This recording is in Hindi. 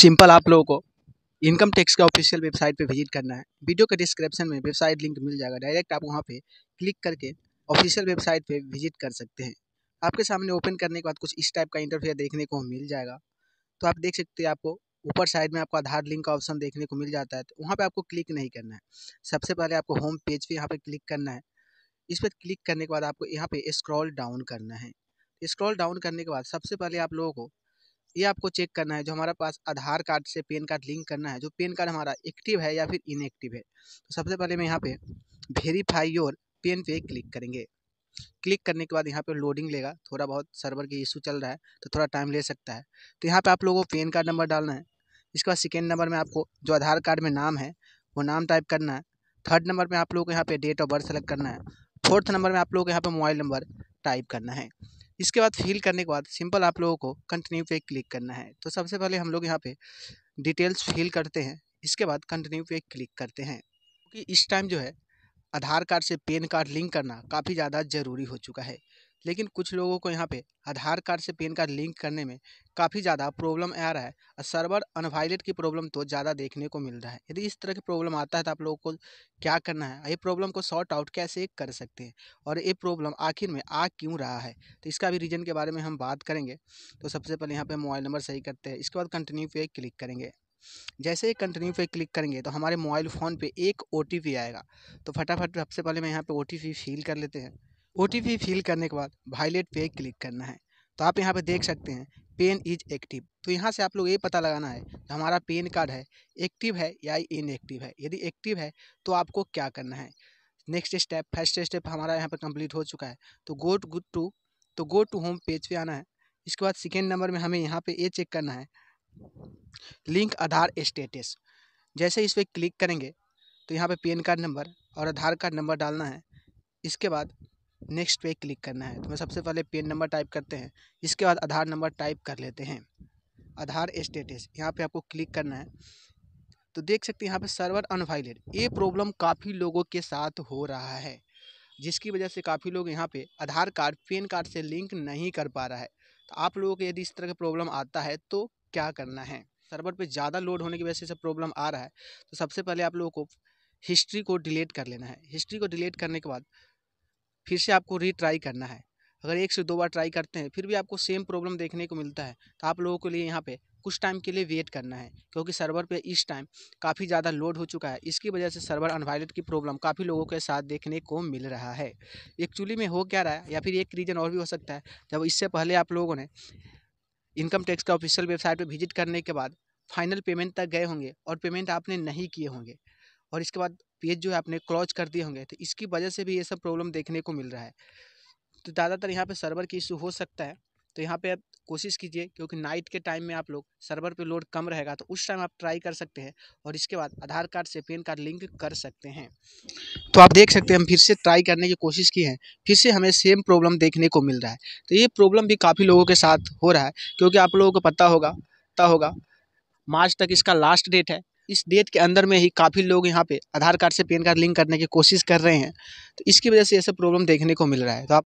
सिंपल आप लोगों को इनकम टैक्स का ऑफिशियल वेबसाइट पे विजिट करना है वीडियो के डिस्क्रिप्शन में वेबसाइट लिंक मिल जाएगा डायरेक्ट आप वहाँ पे क्लिक करके ऑफिशियल वेबसाइट पे विजिट कर सकते हैं आपके सामने ओपन करने के बाद कुछ इस टाइप का इंटरफेयर देखने को मिल जाएगा तो आप देख सकते हैं आपको ऊपर साइड में आपको आधार लिंक का ऑप्शन देखने को मिल जाता है तो वहाँ पर आपको क्लिक नहीं करना है सबसे पहले आपको होम पेज पर यहाँ पर क्लिक करना है इस पर क्लिक करने के बाद आपको यहाँ पर स्क्रॉल डाउन करना है स्क्रॉल डाउन करने के बाद सबसे पहले आप लोगों को ये आपको चेक करना है जो हमारा पास आधार कार्ड से पेन कार्ड लिंक करना है जो पेन कार्ड हमारा एक्टिव है या फिर इनएक्टिव है तो सबसे पहले मैं यहाँ पे वेरीफाई योर पेन पे क्लिक करेंगे क्लिक करने के बाद यहाँ पे लोडिंग लेगा थोड़ा बहुत सर्वर की इशू चल रहा है तो थोड़ा टाइम ले सकता है तो यहाँ पर आप लोगों को पेन कार्ड नंबर डालना है इसके बाद सेकेंड नंबर में आपको जो आधार कार्ड में नाम है वो नाम टाइप करना है थर्ड नंबर में आप लोगों को यहाँ पे डेट ऑफ बर्थ सेलेक्ट करना है फोर्थ नंबर में आप लोगों को यहाँ पे मोबाइल नंबर टाइप करना है इसके बाद फिल करने के बाद सिंपल आप लोगों को कंटिन्यू पे क्लिक करना है तो सबसे पहले हम लोग यहाँ पे डिटेल्स फिल करते हैं इसके बाद कंटिन्यू पे क्लिक करते हैं क्योंकि इस टाइम जो है आधार कार्ड से पेन कार्ड लिंक करना काफ़ी ज़्यादा ज़रूरी हो चुका है लेकिन कुछ लोगों को यहाँ पे आधार कार्ड से पेन कार्ड लिंक करने में काफ़ी ज़्यादा प्रॉब्लम आ रहा है और सर्वर अनवाइलेट की प्रॉब्लम तो ज़्यादा देखने को मिल रहा है यदि इस तरह की प्रॉब्लम आता है तो आप लोगों को क्या करना है ये प्रॉब्लम को सॉर्ट आउट कैसे कर सकते हैं और ये प्रॉब्लम आखिर में आ क्यों रहा है तो इसका भी रीज़न के बारे में हम बात करेंगे तो सबसे पहले यहाँ पर मोबाइल नंबर सही करते हैं इसके बाद कंटिन्यू पे क्लिक करेंगे जैसे ही कंटिन्यू पे क्लिक करेंगे तो हमारे मोबाइल फ़ोन पे एक ओ आएगा तो फटाफट सबसे पहले मैं यहाँ पे ओ टी फील कर लेते हैं ओ फिल करने के बाद वायलेट पे क्लिक करना है तो आप यहाँ पे देख सकते हैं पेन इज एक्टिव तो यहाँ से आप लोग ये पता लगाना है तो हमारा पेन कार्ड है एक्टिव है या इनएक्टिव है यदि एक्टिव है तो आपको क्या करना है नेक्स्ट स्टेप फर्स्ट स्टेप हमारा यहाँ पर कंप्लीट हो चुका है तो गो टू गुड टू तो गो टू होम पेज पे आना है इसके बाद सेकेंड नंबर में हमें यहाँ पे ये चेक करना है लिंक आधार स्टेटस जैसे इस पर क्लिक करेंगे तो यहाँ पे पेन कार्ड नंबर और आधार कार्ड नंबर डालना है इसके बाद नेक्स्ट पे क्लिक करना है तो मैं सबसे पहले पेन नंबर टाइप करते हैं इसके बाद आधार नंबर टाइप कर लेते हैं आधार स्टेटस यहाँ पे आपको क्लिक करना है तो देख सकते हैं यहाँ पे सर्वर अनवाइलेड ये प्रॉब्लम काफ़ी लोगों के साथ हो रहा है जिसकी वजह से काफ़ी लोग यहाँ पे आधार कार्ड पेन कार्ड से लिंक नहीं कर पा रहा है तो आप लोगों को यदि इस तरह का प्रॉब्लम आता है तो क्या करना है सर्वर पर ज़्यादा लोड होने की वजह से प्रॉब्लम आ रहा है तो सबसे पहले आप लोगों को हिस्ट्री को डिलीट कर लेना है हिस्ट्री को डिलीट करने के बाद फिर से आपको रीट्राई करना है अगर एक से दो बार ट्राई करते हैं फिर भी आपको सेम प्रॉब्लम देखने को मिलता है तो आप लोगों के लिए यहाँ पे कुछ टाइम के लिए वेट करना है क्योंकि सर्वर पे इस टाइम काफ़ी ज़्यादा लोड हो चुका है इसकी वजह से सर्वर अनवाइलेट की प्रॉब्लम काफ़ी लोगों के साथ देखने को मिल रहा है एक्चुअली में हो क्या रहा है या फिर एक रीज़न और भी हो सकता है जब इससे पहले आप लोगों ने इनकम टैक्स का ऑफिशियल वेबसाइट पर विजिट करने के बाद फाइनल पेमेंट तक गए होंगे और पेमेंट आपने नहीं किए होंगे और इसके बाद पेज जो है आपने क्रॉच कर दिए होंगे तो इसकी वजह से भी ये सब प्रॉब्लम देखने को मिल रहा है तो ज़्यादातर यहाँ पर सर्वर की इशू हो सकता है तो यहाँ पे आप कोशिश कीजिए क्योंकि नाइट के टाइम में आप लोग सर्वर पे लोड कम रहेगा तो उस टाइम आप ट्राई कर सकते हैं और इसके बाद आधार कार्ड से पेन कार्ड लिंक कर सकते हैं तो आप देख सकते हैं हम फिर से ट्राई करने की कोशिश की है फिर से हमें सेम प्रॉब्लम देखने को मिल रहा है तो ये प्रॉब्लम भी काफ़ी लोगों के साथ हो रहा है क्योंकि आप लोगों को पता होगा पता होगा मार्च तक इसका लास्ट डेट है इस डेट के अंदर में ही काफ़ी लोग यहाँ पे आधार कार्ड से पैन कार्ड लिंक करने की कोशिश कर रहे हैं तो इसकी वजह से ये सब प्रॉब्लम देखने को मिल रहा है तो आप